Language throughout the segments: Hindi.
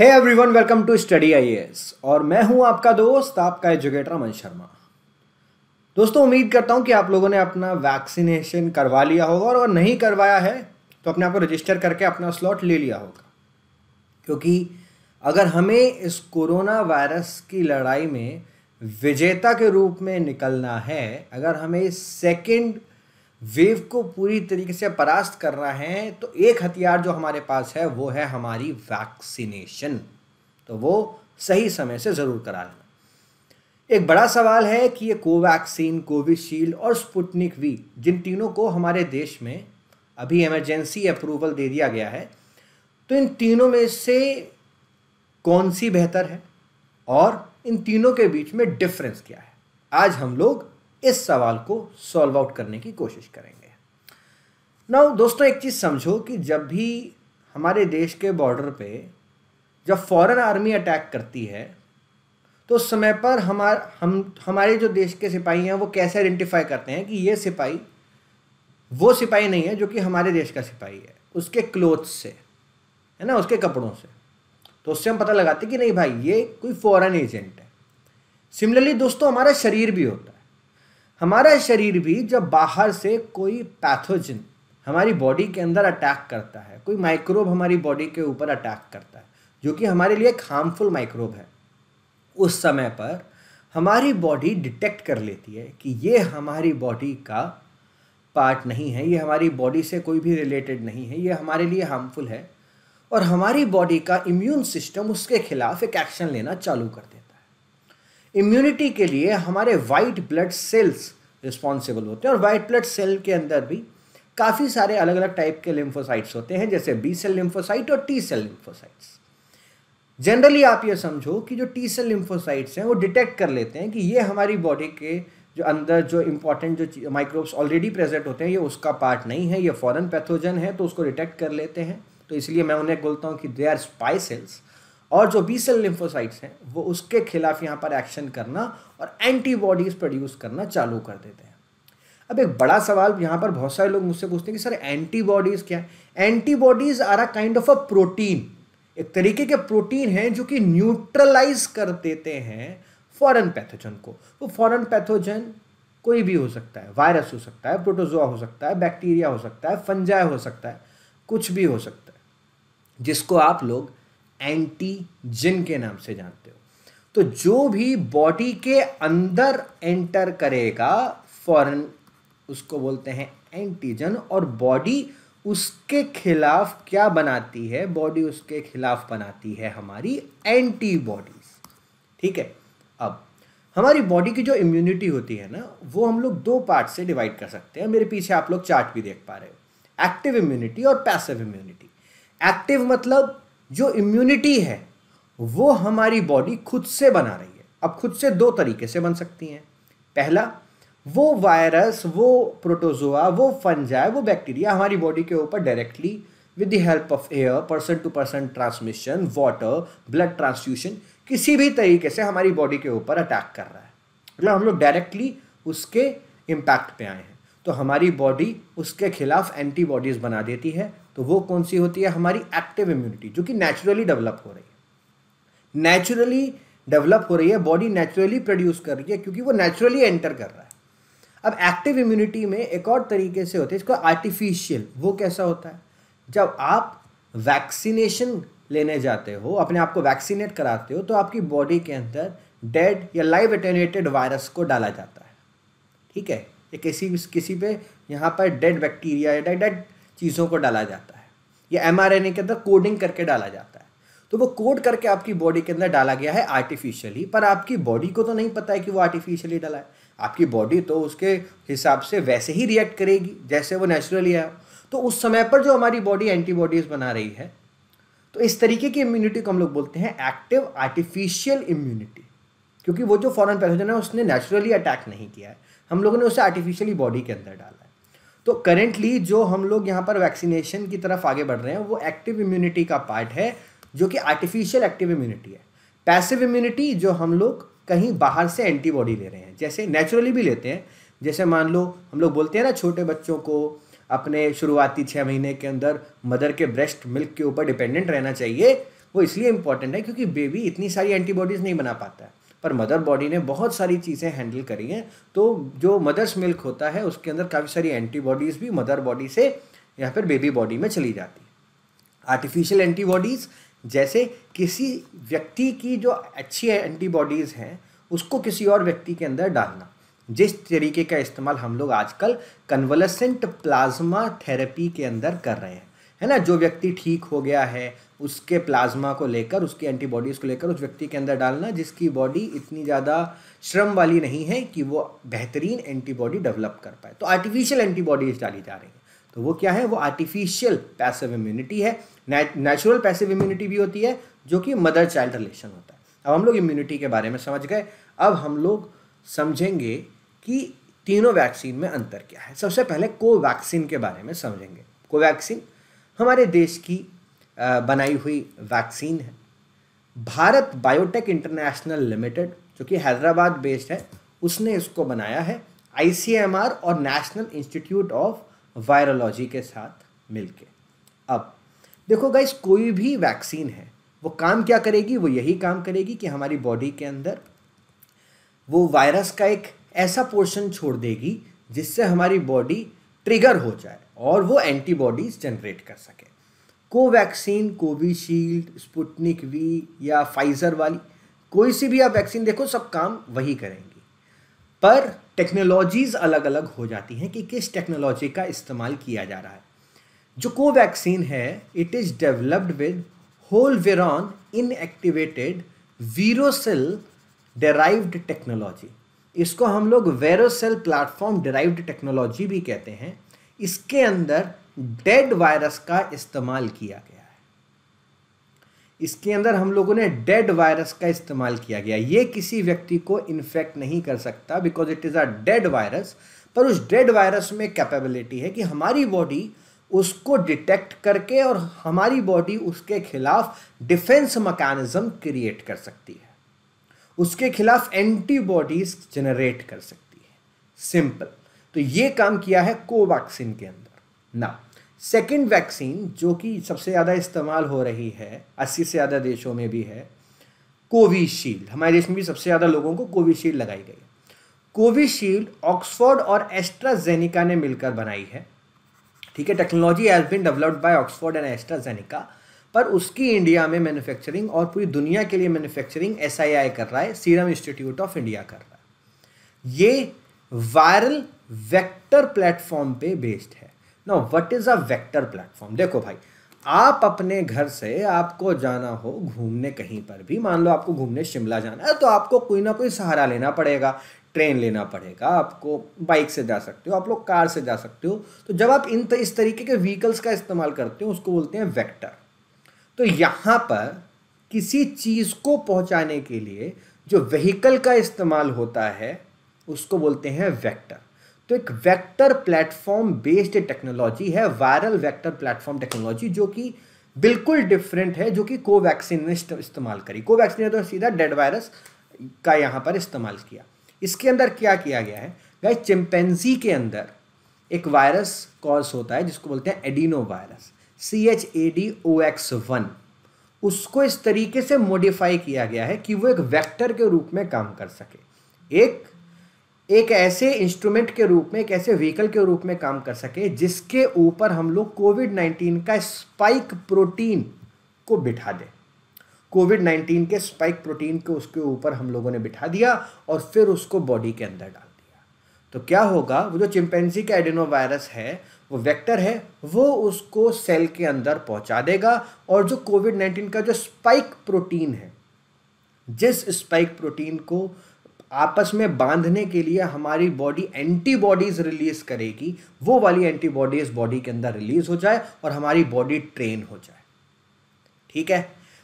है everyone welcome to study IAS और मैं हूं आपका दोस्त आपका एजुकेटर अमन शर्मा दोस्तों उम्मीद करता हूं कि आप लोगों ने अपना वैक्सीनेशन करवा लिया होगा और अगर नहीं करवाया है तो अपने आप को रजिस्टर करके अपना स्लॉट ले लिया होगा क्योंकि अगर हमें इस कोरोना वायरस की लड़ाई में विजेता के रूप में निकलना है अगर हमें सेकेंड वेव को पूरी तरीके से परास्त करना है तो एक हथियार जो हमारे पास है वो है हमारी वैक्सीनेशन तो वो सही समय से ज़रूर करा लेना एक बड़ा सवाल है कि ये कोवैक्सीन कोविशील्ड और स्पुटनिक वी जिन तीनों को हमारे देश में अभी इमरजेंसी अप्रूवल दे दिया गया है तो इन तीनों में से कौन सी बेहतर है और इन तीनों के बीच में डिफरेंस क्या है आज हम लोग इस सवाल को सॉल्व आउट करने की कोशिश करेंगे नाउ दोस्तों एक चीज़ समझो कि जब भी हमारे देश के बॉर्डर पे जब फॉरेन आर्मी अटैक करती है तो उस समय पर हमार हम हमारे जो देश के सिपाही हैं वो कैसे आइडेंटिफाई करते हैं कि ये सिपाही वो सिपाही नहीं है जो कि हमारे देश का सिपाही है उसके क्लोथ्स से है ना उसके कपड़ों से तो उससे हम पता लगाते कि नहीं भाई ये कोई फॉरेन एजेंट है सिमिलरली दोस्तों हमारा शरीर भी होता है हमारा शरीर भी जब बाहर से कोई पैथोजन हमारी बॉडी के अंदर अटैक करता है कोई माइक्रोब हमारी बॉडी के ऊपर अटैक करता है जो कि हमारे लिए एक हार्मफुल माइक्रोब है उस समय पर हमारी बॉडी डिटेक्ट कर लेती है कि ये हमारी बॉडी का पार्ट नहीं है ये हमारी बॉडी से कोई भी रिलेटेड नहीं है ये हमारे लिए हार्मफुल है और हमारी बॉडी का इम्यून सिस्टम उसके खिलाफ एक एक्शन लेना चालू कर देता है इम्यूनिटी के लिए हमारे वाइट ब्लड सेल्स रिस्पॉन्सिबल होते हैं और वाइट ब्लड सेल के अंदर भी काफ़ी सारे अलग अलग टाइप के लिम्फोसाइट्स होते हैं जैसे बी सेल लिम्फोसाइट और टी सेल लिम्फोसाइट्स जनरली आप ये समझो कि जो टी सेल लिम्फोसाइट्स हैं वो डिटेक्ट कर लेते हैं कि ये हमारी बॉडी के जो अंदर जो इम्पॉर्टेंट जो माइक्रोब्स ऑलरेडी प्रेजेंट होते हैं ये उसका पार्ट नहीं है ये फॉरेन पैथोजन है तो उसको डिटेक्ट कर लेते हैं तो इसलिए मैं उन्हें बोलता हूँ कि दे आर स्पाई सेल्स और जो बी सेल लिम्फोसाइट्स हैं वो उसके खिलाफ यहाँ पर एक्शन करना और एंटीबॉडीज़ प्रोड्यूस करना चालू कर देते हैं अब एक बड़ा सवाल यहाँ पर बहुत सारे लोग मुझसे पूछते हैं कि सर एंटीबॉडीज़ क्या है antibodies are a kind of a protein एक तरीके के प्रोटीन हैं जो कि न्यूट्रलाइज कर देते हैं फॉरन पैथोजन को वो फॉरन पैथोजन कोई भी हो सकता है वायरस हो सकता है प्रोटोजोआ हो सकता है बैक्टीरिया हो सकता है फंजाई हो सकता है कुछ भी हो सकता है जिसको आप लोग एंटीजन के नाम से जानते हो तो जो भी बॉडी के अंदर एंटर करेगा फॉरन उसको बोलते हैं एंटीजन और बॉडी उसके खिलाफ क्या बनाती है बॉडी उसके खिलाफ बनाती है हमारी एंटीबॉडीज ठीक है अब हमारी बॉडी की जो इम्यूनिटी होती है ना वो हम लोग दो पार्ट से डिवाइड कर सकते हैं मेरे पीछे आप लोग चार्ट भी देख पा रहे हो एक्टिव इम्यूनिटी और पैसिव इम्यूनिटी एक्टिव मतलब जो इम्यूनिटी है वो हमारी बॉडी खुद से बना रही है अब खुद से दो तरीके से बन सकती हैं पहला वो वायरस वो प्रोटोजोआ वो फंजाए वो बैक्टीरिया हमारी बॉडी के ऊपर directly with the help of air person to person transmission water blood transfusion किसी भी तरीके से हमारी बॉडी के ऊपर अटैक कर रहा है मतलब हम लोग डायरेक्टली उसके इम्पैक्ट पे आए हैं तो हमारी बॉडी उसके खिलाफ एंटीबॉडीज़ बना देती है तो वो कौन सी होती है हमारी एक्टिव इम्यूनिटी जो कि नेचुरली डेवलप हो रही है नेचुरली डेवलप हो रही है बॉडी नेचुरली प्रोड्यूस कर रही है क्योंकि वो नेचुरली एंटर कर रहा है अब एक्टिव इम्यूनिटी में एक और तरीके से होते हैं इसको आर्टिफिशियल वो कैसा होता है जब आप वैक्सीनेशन लेने जाते हो अपने आप को वैक्सीनेट कराते हो तो आपकी बॉडी के अंदर डेड या लाइव एटेनेटेड वायरस को डाला जाता है ठीक है या किसी किसी पे यहाँ पर डेड बैक्टीरिया या डेड चीज़ों को डाला जाता है या एम के अंदर कोडिंग करके डाला जाता है तो वो कोड करके आपकी बॉडी के अंदर डाला गया है आर्टिफिशियली पर आपकी बॉडी को तो नहीं पता है कि वो आर्टिफिशियली डाला है आपकी बॉडी तो उसके हिसाब से वैसे ही रिएक्ट करेगी जैसे वो नेचुरली है तो उस समय पर जो हमारी बॉडी एंटीबॉडीज़ बना रही है तो इस तरीके की इम्यूनिटी को हम लोग बोलते हैं एक्टिव आर्टिफिशियल इम्यूनिटी क्योंकि वो जो फॉरन पैथोजन है उसने नेचुरली अटैक नहीं किया है हम लोगों ने उसे आर्टिफिशियली बॉडी के अंदर डाला है तो करेंटली जो हम लोग यहाँ पर वैक्सीनेशन की तरफ आगे बढ़ रहे हैं वो एक्टिव इम्यूनिटी का पार्ट है जो कि आर्टिफिशियल एक्टिव इम्यूनिटी है पैसिव इम्यूनिटी जो हम लोग कहीं बाहर से एंटीबॉडी ले रहे हैं जैसे नेचुरली भी लेते हैं जैसे मान लो हम लोग बोलते हैं ना छोटे बच्चों को अपने शुरुआती छः महीने के अंदर मदर के ब्रेस्ट मिल्क के ऊपर डिपेंडेंट रहना चाहिए वो इसलिए इम्पॉर्टेंट है क्योंकि बेबी इतनी सारी एंटीबॉडीज़ नहीं बना पाता है पर मदर बॉडी ने बहुत सारी चीज़ें हैंडल करी हैं तो जो मदर्स मिल्क होता है उसके अंदर काफ़ी सारी एंटीबॉडीज़ भी मदर बॉडी से या फिर बेबी बॉडी में चली जाती है आर्टिफिशियल एंटीबॉडीज़ जैसे किसी व्यक्ति की जो अच्छी एंटीबॉडीज़ हैं उसको किसी और व्यक्ति के अंदर डालना जिस तरीके का इस्तेमाल हम लोग आजकल कन्वलसेंट प्लाज्मा थेरेपी के अंदर कर रहे हैं है ना जो व्यक्ति ठीक हो गया है उसके प्लाज्मा को लेकर उसकी एंटीबॉडीज़ को लेकर उस व्यक्ति के अंदर डालना जिसकी बॉडी इतनी ज़्यादा श्रम वाली नहीं है कि वो बेहतरीन एंटीबॉडी डेवलप कर पाए तो आर्टिफिशियल एंटीबॉडीज़ डाली जा रही हैं तो वो क्या है वो आर्टिफिशियल पैसिव इम्यूनिटी है नेचुरल पैसिव इम्यूनिटी भी होती है जो कि मदर चाइल्ड रिलेशन होता है अब हम लोग इम्यूनिटी के बारे में समझ गए अब हम लोग समझेंगे कि तीनों वैक्सीन में अंतर क्या है सबसे पहले कोवैक्सीन के बारे में समझेंगे कोवैक्सीन हमारे देश की बनाई हुई वैक्सीन है भारत बायोटेक इंटरनेशनल लिमिटेड जो कि हैदराबाद बेस्ड है उसने इसको बनाया है आई और नेशनल इंस्टीट्यूट ऑफ वायरोलॉजी के साथ मिलके अब देखो गाइस कोई भी वैक्सीन है वो काम क्या करेगी वो यही काम करेगी कि हमारी बॉडी के अंदर वो वायरस का एक ऐसा पोर्शन छोड़ देगी जिससे हमारी बॉडी ट्रिगर हो जाए और वो एंटीबॉडीज जनरेट कर सके कोवैक्सीन कोविशील्ड स्पुटनिक वी या फाइज़र वाली कोई सी भी आप वैक्सीन देखो सब काम वही करेंगी पर टेक्नोलॉजीज़ अलग अलग हो जाती हैं कि किस टेक्नोलॉजी का इस्तेमाल किया जा रहा है जो कोवैक्सीन है it is developed with whole virion inactivated vero cell derived technology इसको हम लोग वेरोसेल प्लेटफॉर्म डेराइव्ड टेक्नोलॉजी भी कहते हैं इसके अंदर डेड वायरस का इस्तेमाल किया गया है इसके अंदर हम लोगों ने डेड वायरस का इस्तेमाल किया गया ये किसी व्यक्ति को इन्फेक्ट नहीं कर सकता because it is a dead virus पर उस डेड वायरस में कैपेबिलिटी है कि हमारी बॉडी उसको डिटेक्ट करके और हमारी बॉडी उसके खिलाफ डिफेंस मकैनिज़म क्रिएट कर सकती है उसके खिलाफ एंटीबॉडीज जनरेट कर सकती है सिंपल तो ये काम किया है कोवैक्सीन के अंदर ना सेकेंड वैक्सीन जो कि सबसे ज़्यादा इस्तेमाल हो रही है अस्सी से ज़्यादा देशों में भी है कोविशील्ड हमारे देश में भी सबसे ज़्यादा लोगों को कोविशील्ड लगाई गई कोविशील्ड ऑक्सफोर्ड और एस्ट्राजेनिका ने मिलकर बनाई है ठीक है technology has been developed by Oxford and AstraZeneca पर उसकी इंडिया में मैन्युफैक्चरिंग और पूरी दुनिया के लिए मैन्युफैक्चरिंग एस कर रहा है सीरम इंस्टीट्यूट ऑफ इंडिया कर रहा है ये वायरल वेक्टर प्लेटफॉर्म पे बेस्ड है ना what is a vector platform देखो भाई आप अपने घर से आपको जाना हो घूमने कहीं पर भी मान लो आपको घूमने शिमला जाना है तो आपको कोई ना कोई सहारा लेना पड़ेगा ट्रेन लेना पड़ेगा आपको बाइक से जा सकते हो आप लोग कार से जा सकते हो तो जब आप इन इस तरीके के व्हीकल्स का इस्तेमाल करते हो उसको बोलते हैं वेक्टर तो यहाँ पर किसी चीज़ को पहुँचाने के लिए जो व्हीकल का इस्तेमाल होता है उसको बोलते हैं वेक्टर तो एक वेक्टर प्लेटफॉर्म बेस्ड टेक्नोलॉजी है वायरल वेक्टर प्लेटफॉर्म टेक्नोलॉजी जो कि बिल्कुल डिफरेंट है जो कि कोवैक्सीन ने इस्तेमाल करी कोवैक्सीन ने तो सीधा डेड वायरस का यहाँ पर इस्तेमाल किया इसके अंदर क्या किया गया है गाइस चिंपेंजी के अंदर एक वायरस कॉज होता है जिसको बोलते हैं adenovirus C H A D O X one उसको इस तरीके से मॉडिफाई किया गया है कि वो एक वेक्टर के रूप में काम कर सके एक एक ऐसे इंस्ट्रूमेंट के रूप में एक ऐसे व्हीकल के रूप में काम कर सके जिसके ऊपर हम लोग कोविड नाइन्टीन का स्पाइक प्रोटीन को बिठा दें कोविड नाइन्टीन के स्पाइक प्रोटीन को उसके ऊपर हम लोगों ने बिठा दिया और फिर उसको बॉडी के अंदर डाल दिया तो क्या होगा वो जो चिंपेंसी का एडिनो वायरस है वो वेक्टर है वो उसको सेल के अंदर पहुंचा देगा और जो कोविड नाइन्टीन का जो स्पाइक प्रोटीन है जिस स्पाइक प्रोटीन को आपस में बांधने के लिए हमारी बॉडी एंटीबॉडीज रिलीज करेगी वो वाली एंटीबॉडीज बॉडी के अंदर रिलीज हो जाए और हमारी बॉडी ट्रेन हो जाए ठीक है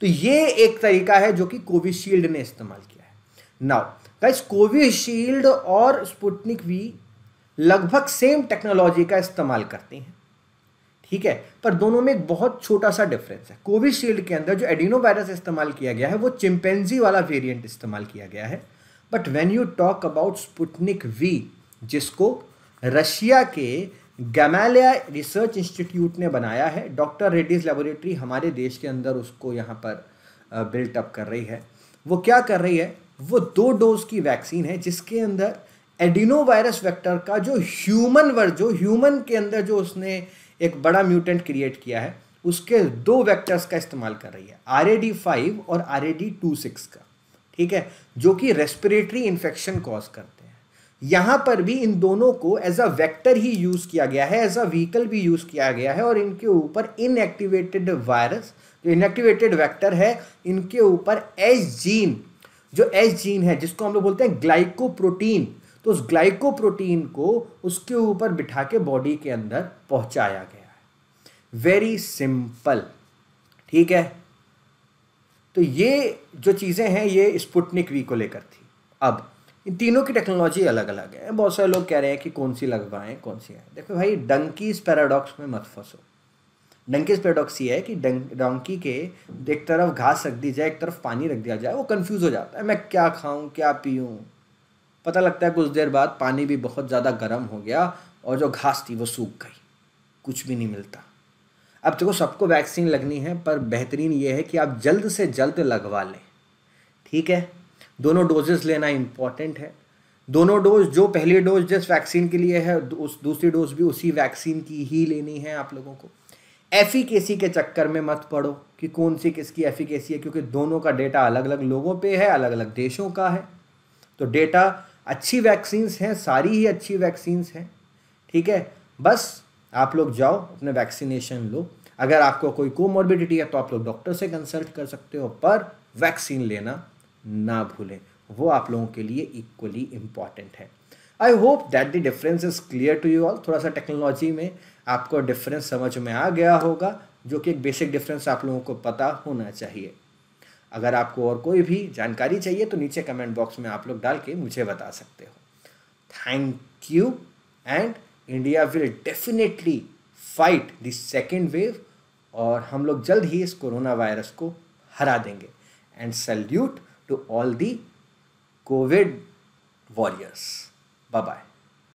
तो ये एक तरीका है जो कि कोविशील्ड ने इस्तेमाल किया है नाउ गाइस कोविशील्ड और स्पुटनिक वी लगभग सेम टेक्नोलॉजी का इस्तेमाल करते हैं ठीक है पर दोनों में एक बहुत छोटा सा डिफरेंस है कोविशील्ड के अंदर जो एडिनो वायरस इस्तेमाल किया गया है वो चिंपेंजी वाला वेरिएंट इस्तेमाल किया गया है but when you talk about Sputnik V जिसको रशिया के गैमालिया रिसर्च इंस्टीट्यूट ने बनाया है डॉक्टर रेड्डीज लेबोरेटरी हमारे देश के अंदर उसको यहाँ पर बिल्ट अप कर रही है वो क्या कर रही है वो दो डोज की वैक्सीन है जिसके अंदर एडिनो वायरस वैक्टर का जो ह्यूमन वर जो ह्यूमन के अंदर जो उसने एक बड़ा म्यूटेंट क्रिएट किया है उसके दो वेक्टर्स का इस्तेमाल कर रही है आर ए डी फाइव और R A D two six का ठीक है जो कि रेस्पिरेटरी इन्फेक्शन कॉज करते हैं यहाँ पर भी इन दोनों को एज अ वेक्टर ही यूज़ किया गया है एज अ व्हीकल भी यूज़ किया गया है और इनके ऊपर इनएक्टिवेटेड वायरस जो इनएक्टिवेटेड वैक्टर है इनके ऊपर एस जीन जो एस जीन है जिसको हम लोग बोलते हैं ग्लाइकोप्रोटीन तो उस ग्लाइकोप्रोटीन को उसके ऊपर बिठा के बॉडी के अंदर पहुंचाया गया है वेरी सिंपल ठीक है तो ये जो चीज़ें हैं ये स्पुटनिक वी को लेकर थी अब इन तीनों की टेक्नोलॉजी अलग अलग है बहुत सारे लोग कह रहे हैं कि कौन सी लगवाएं कौन सी हैं देखो भाई डंकीज पैराडॉक्स में मत फंसो डंकीज पैराडॉक्स ये है कि डंकी के एक तरफ घास रख दी जाए एक तरफ पानी रख दिया जाए वो कन्फ्यूज़ हो जाता है मैं क्या खाऊँ क्या पीऊँ पता लगता है कुछ देर बाद पानी भी बहुत ज़्यादा गर्म हो गया और जो घास थी वो सूख गई कुछ भी नहीं मिलता अब देखो सबको वैक्सीन लगनी है पर बेहतरीन ये है कि आप जल्द से जल्द लगवा लें ठीक है दोनों डोजेस लेना इम्पॉर्टेंट है दोनों डोज जो पहली डोज जिस वैक्सीन के लिए है उस दूसरी डोज भी उसी वैक्सीन की ही लेनी है आप लोगों को एफिकेसी के चक्कर में मत पड़ो कि कौन सी किसकी एफिकेसी है क्योंकि दोनों का डेटा अलग अलग लोगों पे है अलग अलग देशों का है तो डेटा अच्छी वैक्सीन्स हैं सारी ही अच्छी वैक्सीन्स हैं ठीक है बस आप लोग जाओ अपने वैक्सीनेशन लो अगर आपको कोई कोमोर्बिडिटी है तो आप लोग डॉक्टर से कंसल्ट कर सकते हो पर वैक्सीन लेना ना भूलें वो आप लोगों के लिए इक्वली इम्पॉर्टेंट है I hope that the difference is clear to you all थोड़ा सा टेक्नोलॉजी में आपको डिफरेंस समझ में आ गया होगा जो कि एक बेसिक डिफरेंस आप लोगों को पता होना चाहिए अगर आपको और कोई भी जानकारी चाहिए तो नीचे कमेंट बॉक्स में आप लोग डाल के मुझे बता सकते हो thank you and India will definitely fight the second wave और हम लोग जल्द ही इस कोरोना वायरस को हरा देंगे and salute to all the Covid warriors bye bye